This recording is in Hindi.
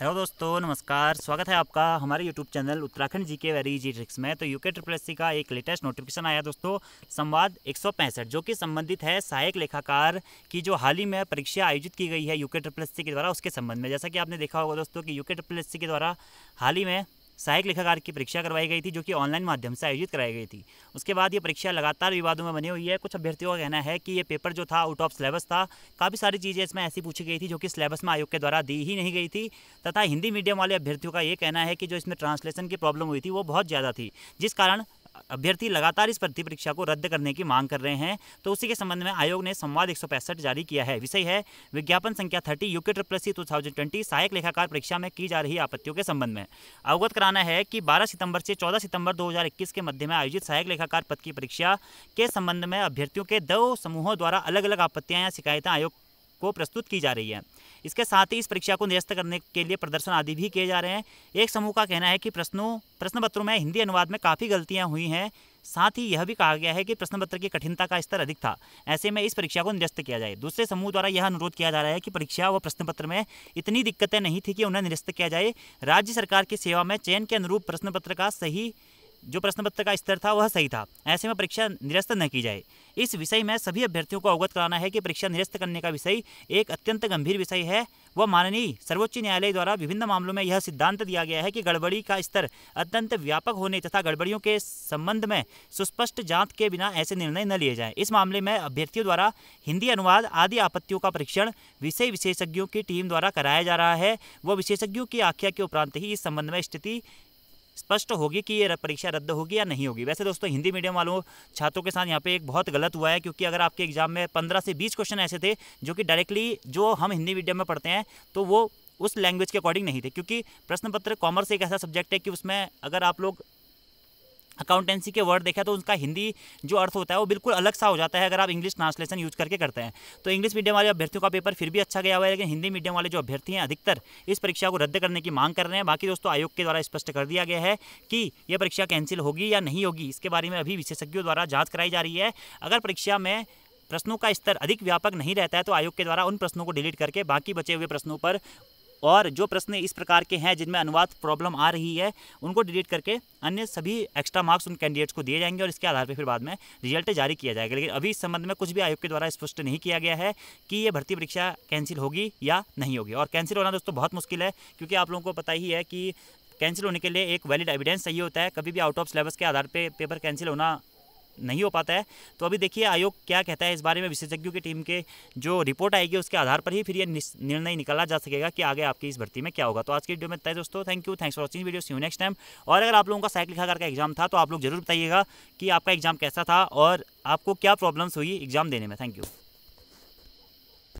हेलो दोस्तों नमस्कार स्वागत है आपका हमारे यूट्यूब चैनल उत्तराखंड जी के वेरी जी ट्रिक्स में तो यूके ट्रिपल का एक लेटेस्ट नोटिफिकेशन आया दोस्तों संवाद एक जो कि संबंधित है सहायक लेखाकार की जो हाल ही में परीक्षा आयोजित की गई है यूके ट्रिपल के द्वारा उसके संबंध में जैसा कि आपने देखा होगा दोस्तों की यूके ट्रिपल के द्वारा हाल ही में सहायक लेखाकार की परीक्षा करवाई गई थी जो कि ऑनलाइन माध्यम से आयोजित कराई गई थी उसके बाद ये परीक्षा लगातार विवादों में बनी हुई है कुछ अभ्यर्थियों का कहना है कि ये पेपर जो था आउट ऑफ सिलेबस था काफ़ी सारी चीज़ें इसमें ऐसी पूछी गई थी जो कि सिलेबस में आयोग के द्वारा दी ही नहीं गई थी तथा हिंदी मीडियम वाले अभ्यर्थियों का ये कहना है कि जो इसमें ट्रांसलेशन की प्रॉब्लम हुई थी वो बहुत ज़्यादा थी जिस कारण अभ्यर्थी लगातार इस भर्ती परीक्षा को रद्द करने की मांग कर रहे हैं तो उसी के संबंध में आयोग ने संवाद एक जारी किया है विषय है विज्ञापन संख्या thirty UK triple C two सहायक लेखाकार परीक्षा में की जा रही आपत्तियों के संबंध में अवगत कराना है कि बारह सितंबर से चौदह सितंबर दो के मध्य में आयोजित सहायक लेखाकार पद की परीक्षा के संबंध में अभ्यर्थियों के दो समूहों द्वारा अलग अलग आपत्तियां या शिकायतें आयोग को प्रस्तुत की जा रही है इसके साथ ही इस परीक्षा को निरस्त करने के लिए प्रदर्शन आदि भी किए जा रहे हैं एक समूह का कहना है कि प्रश्नों प्रश्न पत्रों में हिंदी अनुवाद में काफ़ी गलतियाँ हुई हैं साथ ही यह भी कहा गया है कि प्रश्न पत्र की कठिनता का स्तर अधिक था ऐसे में इस परीक्षा को निरस्त किया जाए दूसरे समूह द्वारा यह अनुरोध किया जा रहा है कि परीक्षा व प्रश्न पत्र में इतनी दिक्कतें नहीं थी कि उन्हें निरस्त किया जाए राज्य सरकार की सेवा में चयन के अनुरूप प्रश्न पत्र का सही जो प्रश्न पत्र का स्तर था वह सही था ऐसे में परीक्षा निरस्त न की जाए इस विषय में सभी अभ्यर्थियों को अवगत कराना है कि परीक्षा निरस्त करने का विषय एक अत्यंत गंभीर विषय है वह माननीय सर्वोच्च न्यायालय द्वारा विभिन्न मामलों में यह सिद्धांत दिया गया है कि गड़बड़ी का स्तर अत्यंत व्यापक होने तथा गड़बड़ियों के संबंध में सुस्पष्ट जांच के बिना ऐसे निर्णय न लिए जाए इस मामले में अभ्यर्थियों द्वारा हिंदी अनुवाद आदि आपत्तियों का परीक्षण विषय विशेषज्ञों की टीम द्वारा कराया जा रहा है वह विशेषज्ञों की आख्या के उपरांत ही इस संबंध में स्थिति स्पष्ट होगी कि ये परीक्षा रद्द होगी या नहीं होगी वैसे दोस्तों हिंदी मीडियम वालों छात्रों के साथ यहाँ पे एक बहुत गलत हुआ है क्योंकि अगर आपके एग्जाम में पंद्रह से बीस क्वेश्चन ऐसे थे जो कि डायरेक्टली जो हम हिंदी मीडियम में पढ़ते हैं तो वो उस लैंग्वेज के अकॉर्डिंग नहीं थे क्योंकि प्रश्न पत्र कॉमर्स एक ऐसा सब्जेक्ट है कि उसमें अगर आप लोग अकाउंटेंसी के वर्ड देखा तो उनका हिंदी जो अर्थ होता है वो बिल्कुल अलग सा हो जाता है अगर आप इंग्लिश ट्रांसलेशन यूज करके करते हैं तो इंग्लिश मीडियम वाले अभ्यर्थियों का पेपर फिर भी अच्छा गया हुआ है लेकिन हिंदी मीडियम वाले जो अभ्यर्थी हैं अधिकतर इस परीक्षा को रद्द करने की मांग कर रहे हैं बाकी दोस्तों आयोग के द्वारा स्पष्ट कर दिया गया है कि यह परीक्षा कैंसिल होगी या नहीं होगी इसके बारे में अभी विशेषज्ञों द्वारा जाँच कराई जा रही है अगर परीक्षा में प्रश्नों का स्तर अधिक व्यापक नहीं रहता है तो आयोग के द्वारा उन प्रश्नों को डिलीट करके बाकी बचे हुए प्रश्नों पर और जो प्रश्न इस प्रकार के हैं जिनमें अनुवाद प्रॉब्लम आ रही है उनको डिलीट करके अन्य सभी एक्स्ट्रा मार्क्स उन कैंडिडेट्स को दिए जाएंगे और इसके आधार पर फिर बाद में रिजल्ट जारी किया जाएगा लेकिन अभी इस संबंध में कुछ भी आयोग के द्वारा स्पष्ट नहीं किया गया है कि ये भर्ती परीक्षा कैंसिल होगी या नहीं होगी और कैंसिल होना दोस्तों बहुत मुश्किल है क्योंकि आप लोगों को पता ही है कि कैंसिल होने के लिए एक वैलिड एविडेंस चाहिए होता है कभी भी आउट ऑफ सिलेबस के आधार पे पेपर कैंसिल होना नहीं हो पाता है तो अभी देखिए आयोग क्या कहता है इस बारे में विशेषज्ञों की टीम के जो रिपोर्ट आएगी उसके आधार पर ही फिर ये निर्णय निकाला जा सकेगा कि आगे आपकी इस भर्ती में क्या होगा तो आज की वीडियो में तय दोस्तों thank you thanks for watching video see you next time और अगर आप लोगों का साइकिल लिखा का एग्जाम था तो आप लोग जरूर बताइएगा कि आपका एग्जाम कैसा था और आपको क्या प्रॉब्लम्स हुई एग्जाम देने में थैंक यू